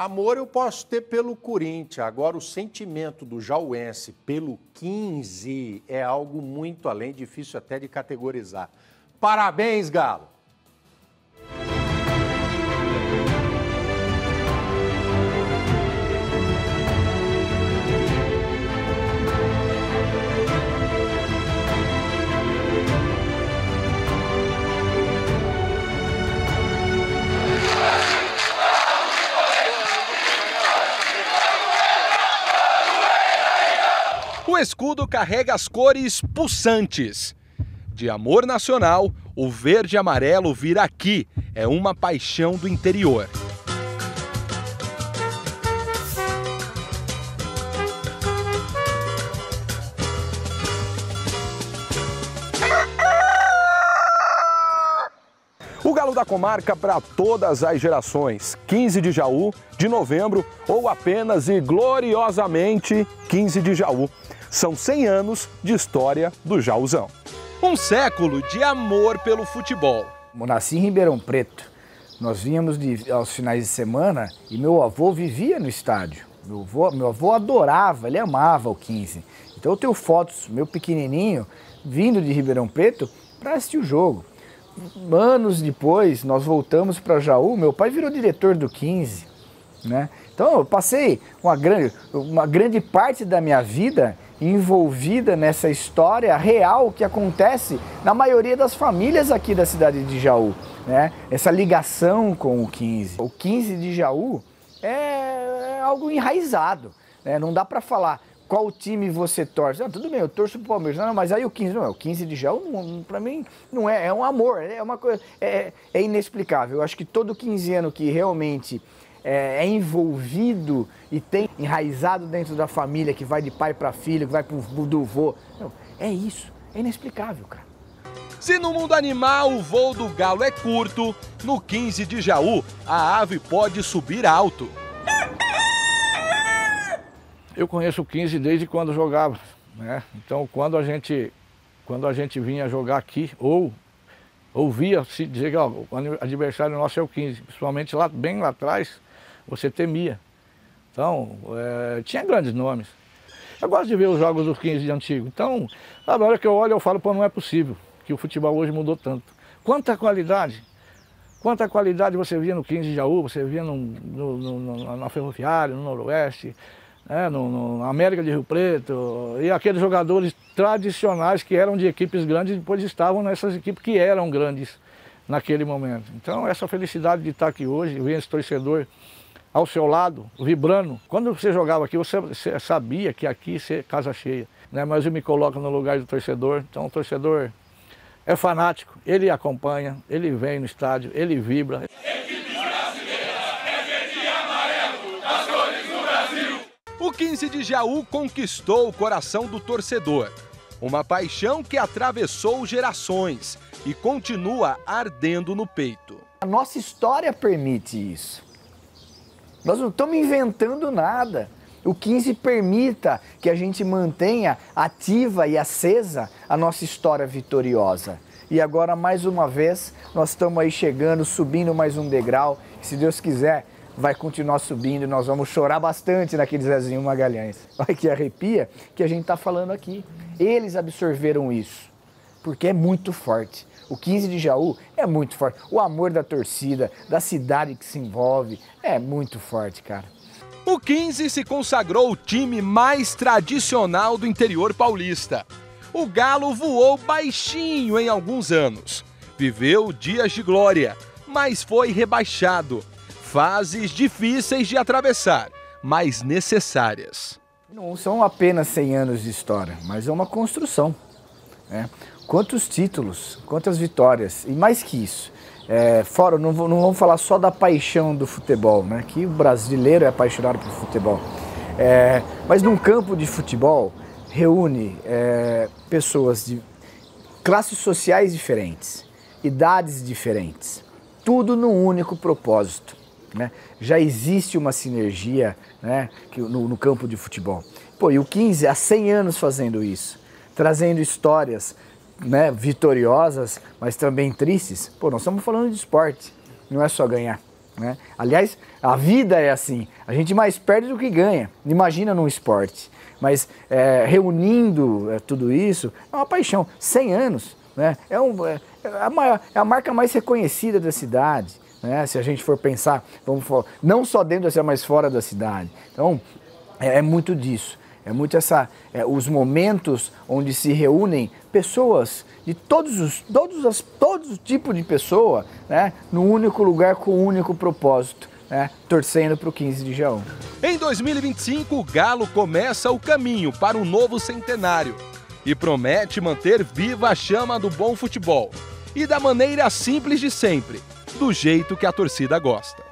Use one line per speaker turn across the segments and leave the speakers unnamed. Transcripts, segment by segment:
Amor eu posso ter pelo Corinthians, agora o sentimento do Jauense pelo 15 é algo muito além, difícil até de categorizar. Parabéns, Galo!
escudo carrega as cores pulsantes. De amor nacional, o verde e amarelo vir aqui é uma paixão do interior. O Galo da Comarca para todas as gerações. 15 de Jaú, de novembro ou apenas e gloriosamente 15 de Jaú. São 100 anos de história do Jauzão. Um século de amor pelo futebol. Eu nasci em Ribeirão Preto. Nós
vínhamos de, aos finais de semana e meu avô vivia no estádio. Meu avô, meu avô adorava, ele amava o 15. Então eu tenho fotos, meu pequenininho, vindo de Ribeirão Preto para assistir o jogo. Anos depois, nós voltamos para Jaú, meu pai virou diretor do 15. Né? Então eu passei uma grande, uma grande parte da minha vida envolvida nessa história real que acontece na maioria das famílias aqui da cidade de Jaú, né? Essa ligação com o 15. O 15 de Jaú é, é, algo enraizado, né? Não dá para falar qual time você torce. Ah, tudo bem, eu torço pro Palmeiras. Não, mas aí o 15, não, é o 15 de Jaú, para mim, não é, é um amor, é uma coisa, é, é inexplicável. Eu acho que todo 15 ano que realmente é, é envolvido e tem enraizado dentro da família, que vai de pai para filho, que vai pro, do vô. Não, é isso, é inexplicável,
cara. Se no mundo animal o voo do galo é curto, no 15 de Jaú a ave pode subir alto.
Eu conheço o 15 desde quando jogava, né? Então quando a gente quando a gente vinha jogar aqui ou ouvia se dizer que ó, o adversário nosso é o 15, principalmente lá bem lá atrás, você temia. Então, é, tinha grandes nomes. Eu gosto de ver os jogos dos 15 de antigo. Então, na hora que eu olho, eu falo, pô, não é possível que o futebol hoje mudou tanto. Quanta qualidade! Quanta qualidade você via no 15 de Jaú, você via no, no, no, na Ferroviária, no Noroeste, né, no, América de Rio Preto, e aqueles jogadores tradicionais que eram de equipes grandes e depois estavam nessas equipes que eram grandes naquele momento. Então, essa felicidade de estar aqui hoje, ver esse torcedor ao seu lado, vibrando. Quando você jogava aqui, você sabia que aqui ser é casa cheia, né? Mas eu me coloco no lugar do torcedor. Então o torcedor é fanático, ele acompanha, ele vem no estádio, ele vibra.
O 15 de Jaú conquistou o coração do torcedor. Uma paixão que atravessou gerações e continua ardendo no peito. A nossa história permite isso. Nós não estamos inventando nada. O 15
permita que a gente mantenha ativa e acesa a nossa história vitoriosa. E agora, mais uma vez, nós estamos aí chegando, subindo mais um degrau. Se Deus quiser, vai continuar subindo. Nós vamos chorar bastante naquele Zezinho Magalhães. Olha que arrepia que a gente está falando aqui. Eles absorveram isso, porque é muito forte. O 15 de Jaú é muito forte. O amor da torcida, da cidade que se envolve, é muito forte, cara.
O 15 se consagrou o time mais tradicional do interior paulista. O Galo voou baixinho em alguns anos. Viveu dias de glória, mas foi rebaixado. Fases difíceis de atravessar, mas necessárias.
Não são apenas 100 anos de história, mas é uma construção. Né? quantos títulos, quantas vitórias, e mais que isso. É, fora, não, não, vamos falar só da paixão do futebol, né? que o brasileiro é apaixonado por futebol. É, mas num campo de futebol reúne é, pessoas de classes sociais diferentes, idades diferentes, tudo num único propósito. Né? Já existe uma sinergia né, no, no campo de futebol. Pô, e o 15 há 100 anos fazendo isso, trazendo histórias, né, vitoriosas, mas também tristes. Pô, nós estamos falando de esporte, não é só ganhar. Né? Aliás, a vida é assim: a gente mais perde do que ganha. Imagina num esporte. Mas é, reunindo é, tudo isso, é uma paixão. 100 anos né? é, um, é, é, a maior, é a marca mais reconhecida da cidade. Né? Se a gente for pensar, vamos falar, não só dentro da cidade, mas fora da cidade. Então, é, é muito disso. É muito essa, é, os momentos onde se reúnem pessoas de todos os todos os todos os tipos de pessoa, né, no único lugar com o um único propósito. Né, torcendo para o 15 de Jaú.
Em 2025, o Galo começa o caminho para um novo centenário e promete manter viva a chama do bom futebol e da maneira simples de sempre, do jeito que a torcida gosta.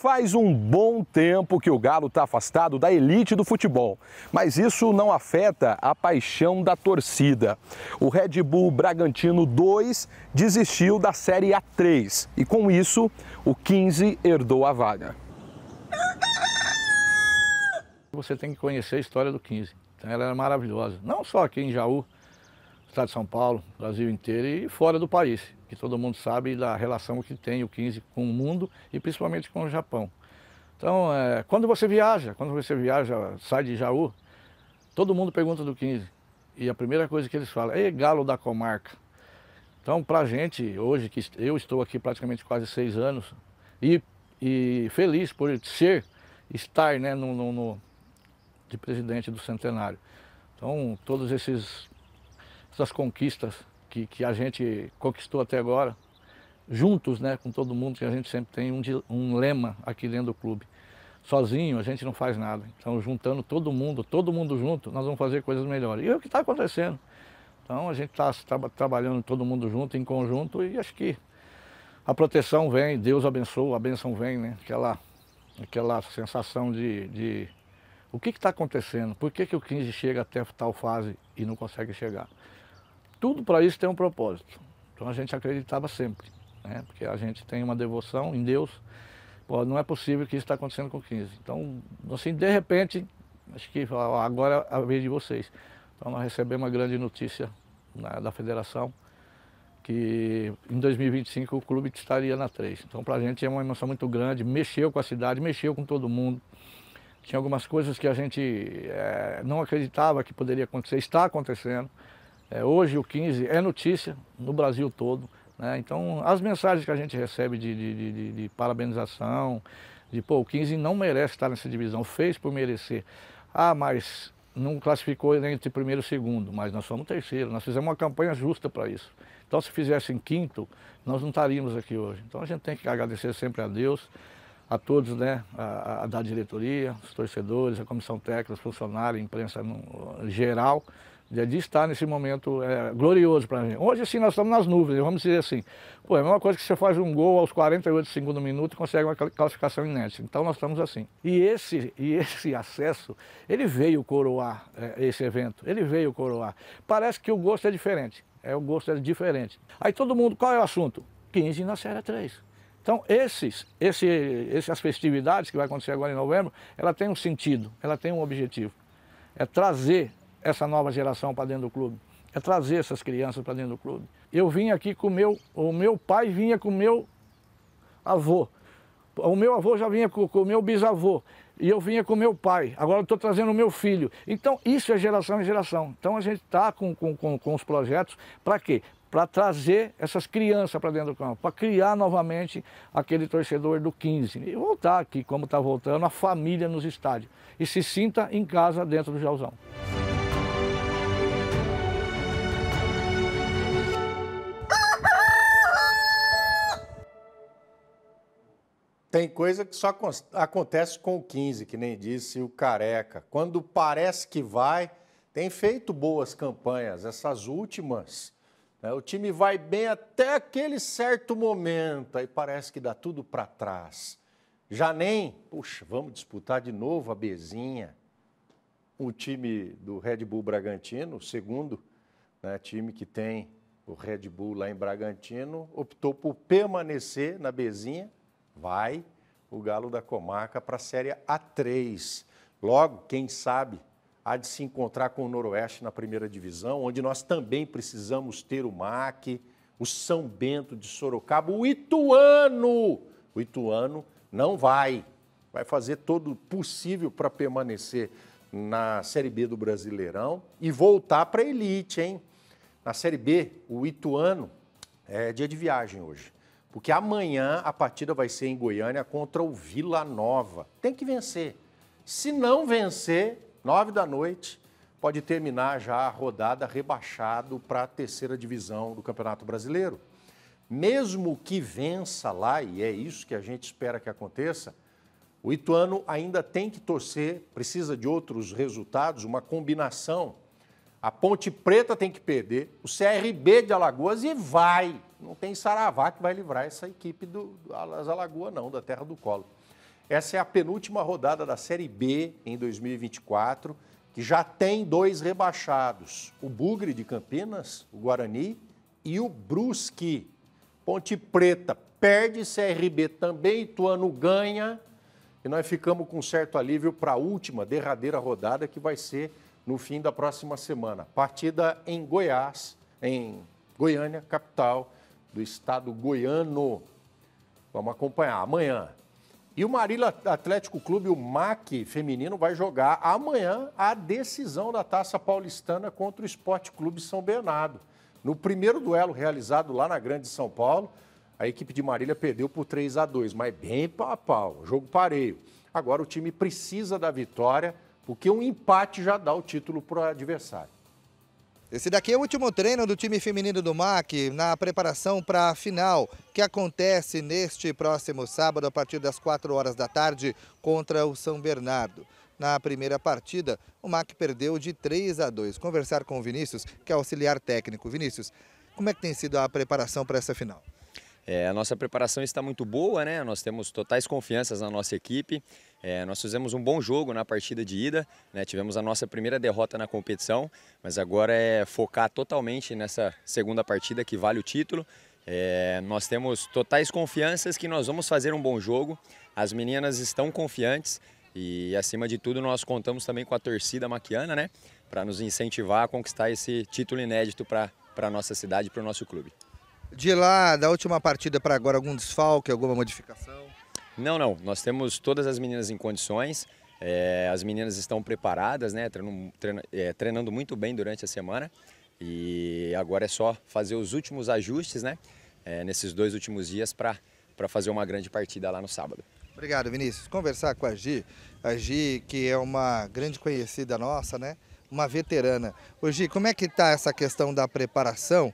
faz um bom tempo que o Galo está afastado da elite do futebol, mas isso não afeta a paixão da torcida. O Red Bull Bragantino 2 desistiu da Série A3 e, com isso, o 15 herdou a vaga.
Você tem que conhecer a história do 15. Então, ela é maravilhosa, não só aqui em Jaú, estado de São Paulo, Brasil inteiro e fora do país que todo mundo sabe da relação que tem o 15 com o mundo e principalmente com o Japão. Então, é, quando você viaja, quando você viaja, sai de Jaú, todo mundo pergunta do 15. E a primeira coisa que eles falam é galo da comarca. Então, para a gente, hoje, que eu estou aqui praticamente quase seis anos, e, e feliz por ser, estar né, no, no, no, de presidente do centenário. Então, todas essas conquistas que, que a gente conquistou até agora, juntos, né, com todo mundo, que a gente sempre tem um, um lema aqui dentro do clube. Sozinho a gente não faz nada. Então, juntando todo mundo, todo mundo junto, nós vamos fazer coisas melhores. E é o que está acontecendo. Então, a gente está tra trabalhando todo mundo junto, em conjunto, e acho que a proteção vem, Deus abençoa, a benção vem, né? Aquela, aquela sensação de, de o que está acontecendo, por que, que o 15 chega até tal fase e não consegue chegar tudo para isso tem um propósito. Então a gente acreditava sempre, né? porque a gente tem uma devoção em Deus. Pô, não é possível que isso está acontecendo com 15. Então, assim, de repente, acho que agora é a vez de vocês. Então nós recebemos uma grande notícia na, né, da federação que em 2025 o clube estaria na 3. Então para a gente é uma emoção muito grande, mexeu com a cidade, mexeu com todo mundo. Tinha algumas coisas que a gente é, não acreditava que poderia acontecer, está acontecendo. É, hoje o 15 é notícia no Brasil todo. Né? Então, as mensagens que a gente recebe de, de, de, de, parabenização, de pô, o 15 não merece estar nessa divisão, fez por merecer. Ah, mas não classificou entre primeiro e segundo, mas nós somos terceiro, nós fizemos uma campanha justa para isso. Então, se fizessem quinto, nós não estaríamos aqui hoje. Então, a gente tem que agradecer sempre a Deus, a todos, né, a, a da diretoria, os torcedores, a comissão técnica, os funcionários, a imprensa no, geral, de, estar nesse momento é, glorioso para mim. Hoje, sim, nós estamos nas nuvens, né? vamos dizer assim. Pô, é a mesma coisa que você faz um gol aos 48 segundos minuto e consegue uma classificação inédita. Então, nós estamos assim. E esse, e esse acesso, ele veio coroar é, esse evento, ele veio coroar. Parece que o gosto é diferente, é o gosto é diferente. Aí todo mundo, qual é o assunto? 15 na Série 3. Então, esses, esse, essas festividades que vai acontecer agora em novembro, ela tem um sentido, ela tem um objetivo. É trazer essa nova geração para dentro do clube. É trazer essas crianças para dentro do clube. Eu vim aqui com o meu, o meu pai vinha com o meu avô. O meu avô já vinha com, com o meu bisavô. E eu vinha com o meu pai. Agora estou trazendo o meu filho. Então, isso é geração em geração. Então, a gente está com, com, com, com os projetos para quê? Para trazer essas crianças para dentro do campo, para criar novamente aquele torcedor do 15. E voltar aqui, como está voltando, a família nos estádios. E se sinta em casa dentro do Jauzão.
Tem coisa que só acontece com o 15, que nem disse o Careca. Quando parece que vai, tem feito boas campanhas, essas últimas. Né? O time vai bem até aquele certo momento, aí parece que dá tudo para trás. Já nem, puxa, vamos disputar de novo a Bezinha. O time do Red Bull Bragantino, o segundo né, time que tem o Red Bull lá em Bragantino, optou por permanecer na Bezinha vai o Galo da Comarca para a Série A3. Logo, quem sabe, há de se encontrar com o Noroeste na primeira divisão, onde nós também precisamos ter o MAC, o São Bento de Sorocaba, o Ituano. O Ituano não vai. Vai fazer todo o possível para permanecer na Série B do Brasileirão e voltar para a elite, hein? Na Série B, o Ituano é dia de viagem hoje. Porque amanhã a partida vai ser em Goiânia contra o Vila Nova. Tem que vencer. Se não vencer, nove da noite, pode terminar já a rodada rebaixado para a terceira divisão do Campeonato Brasileiro. Mesmo que vença lá, e é isso que a gente espera que aconteça, o Ituano ainda tem que torcer, precisa de outros resultados, uma combinação. A Ponte Preta tem que perder, o CRB de Alagoas e vai não tem saravá que vai livrar essa equipe do, das Alagoas, não, da Terra do Colo. Essa é a penúltima rodada da Série B em 2024, que já tem dois rebaixados: o Bugre de Campinas, o Guarani, e o Brusque. Ponte Preta perde, CRB também, tuano ganha, e nós ficamos com certo alívio para a última, derradeira rodada, que vai ser no fim da próxima semana. Partida em Goiás, em Goiânia, capital, do estado goiano. Vamos acompanhar amanhã. E o Marília Atlético Clube, o MAC feminino, vai jogar amanhã a decisão da Taça Paulistana contra o Esporte Clube São Bernardo. No primeiro duelo realizado lá na Grande São Paulo, a equipe de Marília perdeu por 3 a 2, mas bem pau a pau, jogo pareio. Agora o time precisa da vitória, porque um empate já dá o título para o adversário. Esse daqui é o último treino do time feminino do
MAC na preparação para a final, que acontece neste próximo sábado a partir das 4 horas da tarde contra o São Bernardo. Na primeira partida, o MAC perdeu de 3 a 2. Conversar com o Vinícius, que é auxiliar técnico. Vinícius, como é que tem sido a preparação para essa final?
É, a nossa preparação está muito boa, né? Nós temos totais confianças na nossa equipe. É, nós fizemos um bom jogo na partida de ida, né? tivemos a nossa primeira derrota na competição, mas agora é focar totalmente nessa segunda partida que vale o título. É, nós temos totais confianças que nós vamos fazer um bom jogo. As meninas estão confiantes e, acima de tudo, nós contamos também com a torcida maquiana, né? Para nos incentivar a conquistar esse título inédito para a nossa cidade e para o nosso clube.
De lá, da última partida para agora, algum desfalque, alguma modificação?
Não, não. Nós temos todas as meninas em condições. É, as meninas estão preparadas, né? Treinando, é, eh, treinando muito bem durante a semana. E agora é só fazer os últimos ajustes, né? É, nesses dois últimos dias para fazer uma grande partida lá no sábado.
Obrigado, Vinícius. Conversar com a Gi, a Gi que é uma grande conhecida nossa, né? Uma veterana. Ô Gi, como é que está essa questão da preparação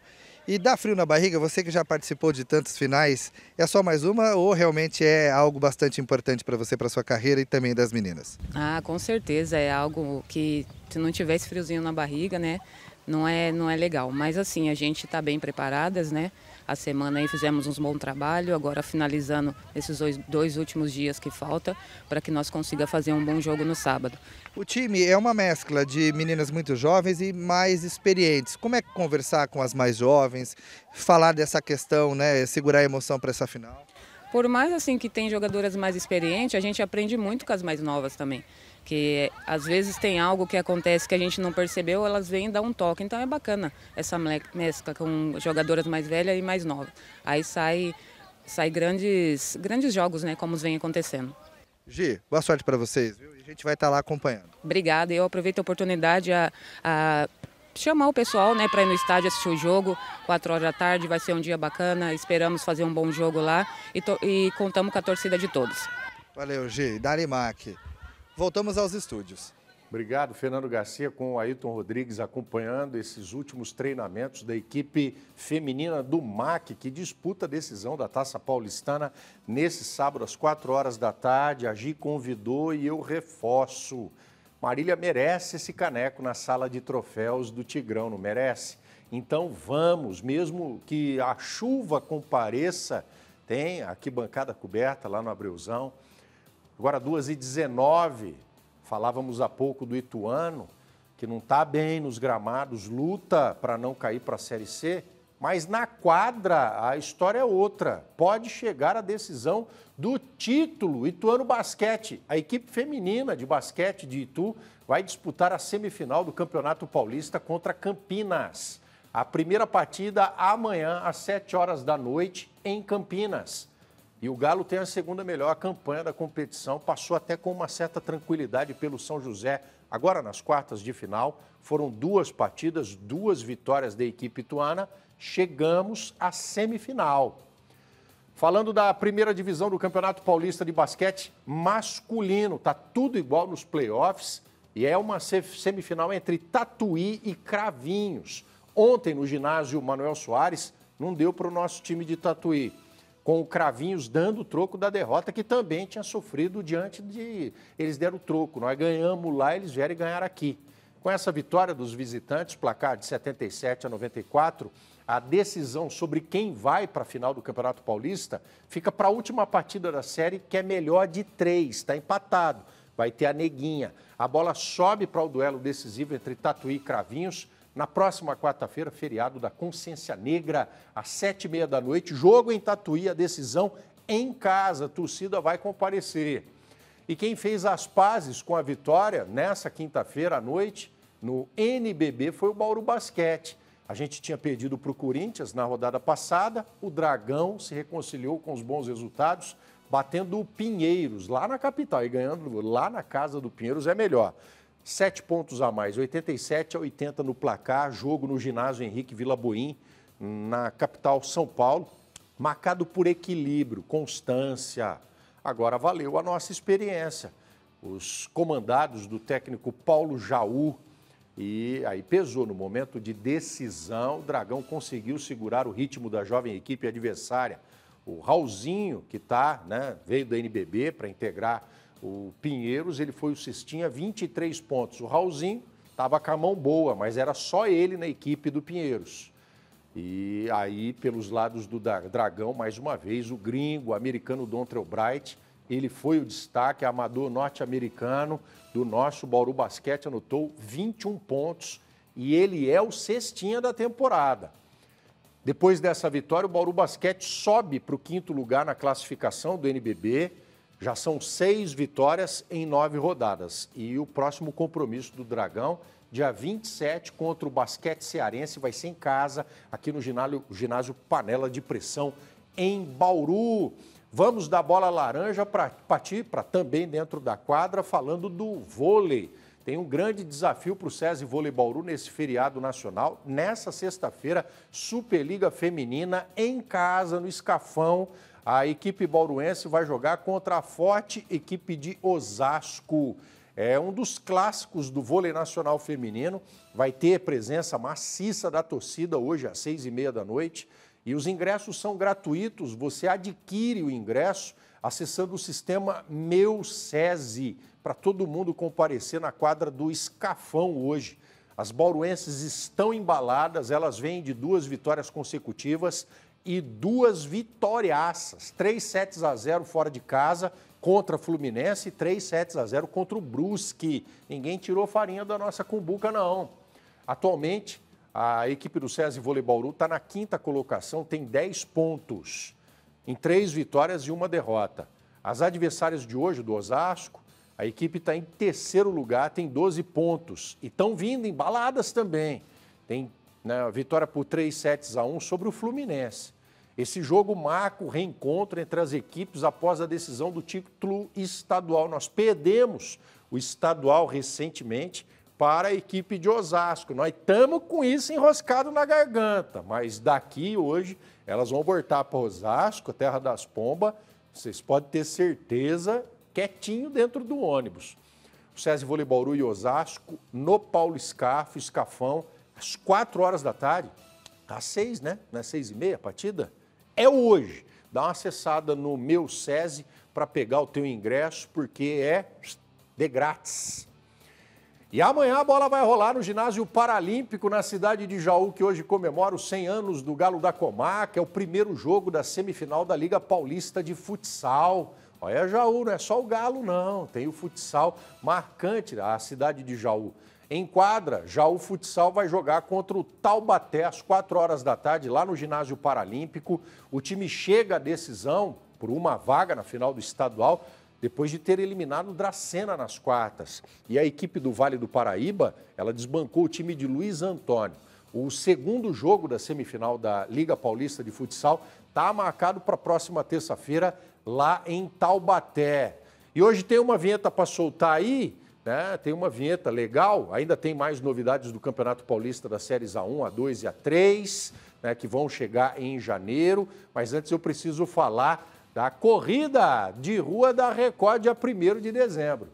e dá frio na barriga? Você que já participou de tantos finais, é só mais uma ou realmente é algo bastante importante para você, para sua carreira e também das meninas?
Ah, com certeza é algo que se não tivesse friozinho na barriga, né, não é não é legal. Mas assim a gente está bem preparadas, né? a semana aí fizemos um bom trabalho, agora finalizando esses dois, dois últimos dias que falta para que nós consiga fazer um bom jogo no sábado. O time é uma
mescla de meninas muito jovens e mais experientes. Como é conversar com as mais jovens, falar dessa questão, né, segurar a emoção para essa final?
Por mais assim que tem jogadoras mais experientes, a gente aprende muito com as mais novas também que às vezes tem algo que acontece que a gente não percebeu, elas vêm dar um toque. Então é bacana essa mescla com jogadoras mais velhas e mais novas. Aí sai, sai grandes, grandes jogos, né, como vem acontecendo.
Gi, boa sorte para vocês. A gente vai estar tá lá acompanhando.
Obrigada. Eu aproveito a oportunidade a, a chamar o pessoal né, para ir no estádio assistir o jogo. 4 horas da tarde, vai ser um dia bacana. Esperamos fazer um bom jogo lá e, to, e contamos com a torcida de todos.
Valeu, Gi. Darimac voltamos aos estúdios. Obrigado, Fernando Garcia, com o Ailton Rodrigues acompanhando esses últimos treinamentos da equipe feminina do MAC, que disputa a decisão da Taça Paulistana nesse sábado às 4 horas da tarde. A Gi convidou e eu reforço. Marília merece esse caneco na sala de troféus do Tigrão, não merece? Então vamos, mesmo que a chuva compareça, tem aqui bancada coberta lá no Abreuzão. Agora, 2h19, falávamos há pouco do Ituano, que não está bem nos gramados, luta para não cair para a Série C, mas na quadra a história é outra. Pode chegar a decisão do título Ituano Basquete. A equipe feminina de basquete de Itu vai disputar a semifinal do Campeonato Paulista contra Campinas. A primeira partida amanhã às 7 horas da noite em Campinas. E o Galo tem a segunda melhor campanha da competição, passou até com uma certa tranquilidade pelo São José. Agora, nas quartas de final, foram duas partidas, duas vitórias da equipe ituana. Chegamos à semifinal. Falando da primeira divisão do Campeonato Paulista de Basquete masculino, tá tudo igual nos playoffs e é uma semifinal entre Tatuí e Cravinhos. Ontem, no ginásio Manuel Soares, não deu para o nosso time de Tatuí com o Cravinhos dando o troco da derrota, que também tinha sofrido diante de. Eles deram o troco, nós ganhamos lá, eles vieram e ganharam aqui. Com essa vitória dos visitantes, placar de 77 a 94, a decisão sobre quem vai para a final do Campeonato Paulista fica para a última partida da série, que é melhor de três, está empatado. Vai ter a neguinha. A bola sobe para o duelo decisivo entre Tatuí e Cravinhos. Na próxima quarta-feira, feriado da Consciência Negra, às sete e meia da noite, jogo em Tatuí, a decisão em casa, a torcida vai comparecer. E quem fez as pazes com a vitória nessa quinta-feira à noite no NBB foi o Bauru Basquete. A gente tinha perdido para o Corinthians na rodada passada, o Dragão se reconciliou com os bons resultados, batendo o Pinheiros lá na capital e ganhando lá na casa do Pinheiros é melhor sete pontos a mais, 87 a 80 no placar, jogo no ginásio Henrique Vila Boim, na capital São Paulo, marcado por equilíbrio, constância. Agora valeu a nossa experiência. Os comandados do técnico Paulo Jaú, e aí pesou no momento de decisão. O Dragão conseguiu segurar o ritmo da jovem equipe adversária. O Raulzinho, que tá, né, veio do NBB para integrar o Pinheiros, ele foi o cestinha, 23 pontos. O Raulzinho estava com a mão boa, mas era só ele na equipe do Pinheiros. E aí, pelos lados do Dragão, mais uma vez, o gringo, o americano Dontrell Bright, ele foi o destaque, amador norte-americano do nosso Bauru Basquete, anotou 21 pontos e ele é o cestinha da temporada. Depois dessa vitória, o Bauru Basquete sobe para o quinto lugar na classificação do NBB já são seis vitórias em nove rodadas. E o próximo compromisso do Dragão, dia 27, contra o basquete cearense, vai ser em casa, aqui no ginásio, ginásio Panela de Pressão, em Bauru. Vamos da bola laranja para partir para também dentro da quadra, falando do vôlei. Tem um grande desafio para o SESI Vôlei Bauru nesse feriado nacional. Nessa sexta-feira, Superliga Feminina em casa, no Escafão. A equipe bauruense vai jogar contra a forte equipe de Osasco. É um dos clássicos do vôlei nacional feminino. Vai ter presença maciça da torcida hoje às seis e meia da noite. E os ingressos são gratuitos. Você adquire o ingresso acessando o sistema Meu SESI para todo mundo comparecer na quadra do Escafão hoje. As bauruenses estão embaladas, elas vêm de duas vitórias consecutivas, e duas vitóriaças, 3 sets a 0 fora de casa contra Fluminense e 3 sets a 0 contra o Brusque. Ninguém tirou farinha da nossa cumbuca, não. Atualmente, a equipe do César Vôlei está na quinta colocação, tem 10 pontos, em três vitórias e uma derrota. As adversárias de hoje do Osasco, a equipe está em terceiro lugar, tem 12 pontos. E estão vindo embaladas também. Tem né, vitória por 3 sets a 1 sobre o Fluminense. Esse jogo marca o reencontro entre as equipes após a decisão do título estadual. Nós perdemos o estadual recentemente para a equipe de Osasco. Nós estamos com isso enroscado na garganta, mas daqui hoje elas vão voltar para Osasco, Terra das Pombas. Vocês podem ter certeza, quietinho dentro do ônibus. O César Voleibauru e Osasco, no Paulo Scarfo, Escafão, às 4 horas da tarde. Às 6, né? Não é 6 e meia a partida? é hoje. Dá uma acessada no meu SESI para pegar o teu ingresso, porque é de grátis. E amanhã a bola vai rolar no ginásio paralímpico na cidade de Jaú, que hoje comemora os 100 anos do Galo da Comarca. É o primeiro jogo da semifinal da Liga Paulista de Futsal. Olha Jaú, não é só o Galo não, tem o futsal marcante, a cidade de Jaú em quadra. Já o futsal vai jogar contra o Taubaté às 4 horas da tarde, lá no Ginásio Paralímpico. O time chega à decisão por uma vaga na final do estadual, depois de ter eliminado o Dracena nas quartas. E a equipe do Vale do Paraíba, ela desbancou o time de Luiz Antônio. O segundo jogo da semifinal da Liga Paulista de Futsal está marcado para a próxima terça-feira lá em Taubaté. E hoje tem uma vinheta para soltar aí né? Tem uma vinheta legal, ainda tem mais novidades do Campeonato Paulista das séries A1, A2 e A3, né? que vão chegar em janeiro. Mas antes eu preciso falar da corrida de rua da Record, dia 1 de dezembro.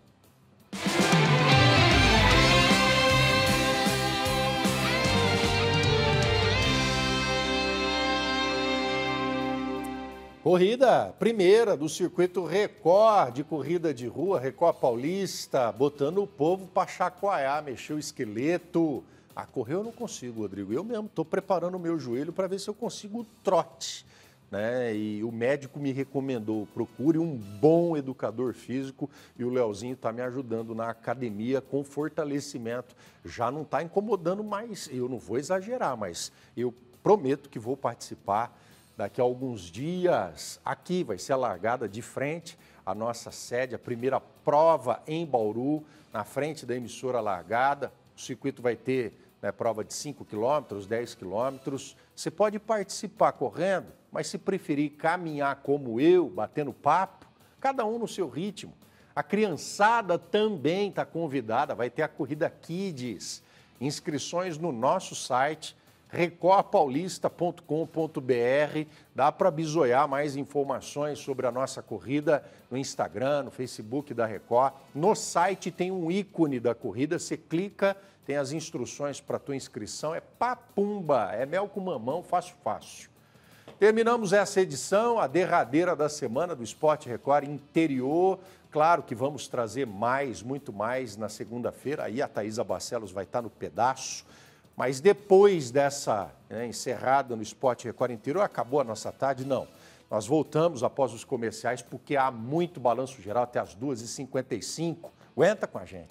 Corrida primeira do circuito Record de corrida de rua, Record Paulista, botando o povo para chacoalhar, mexer o esqueleto. A ah, correr eu não consigo, Rodrigo. Eu mesmo estou preparando o meu joelho para ver se eu consigo o trote. Né? E o médico me recomendou: procure um bom educador físico e o Leozinho está me ajudando na academia com fortalecimento. Já não está incomodando mais. Eu não vou exagerar, mas eu prometo que vou participar Daqui a alguns dias, aqui vai ser a largada de frente a nossa sede, a primeira prova em Bauru, na frente da emissora largada. O circuito vai ter né, prova de 5 quilômetros, 10 quilômetros. Você pode participar correndo, mas se preferir caminhar como eu, batendo papo, cada um no seu ritmo. A criançada também está convidada, vai ter a Corrida Kids. Inscrições no nosso site recorpaulista.com.br. Dá para bisoiar mais informações sobre a nossa corrida no Instagram, no Facebook da Record. No site tem um ícone da corrida, você clica, tem as instruções para tua inscrição. É papumba, é mel com mamão, fácil, fácil. Terminamos essa edição, a derradeira da semana do Esporte Record Interior. Claro que vamos trazer mais, muito mais na segunda-feira. Aí a Thaisa Barcelos vai estar no pedaço mas depois dessa né, encerrada no Esporte Record inteiro, acabou a nossa tarde? Não. Nós voltamos após os comerciais, porque há muito balanço geral até as 2h55. Aguenta com a gente.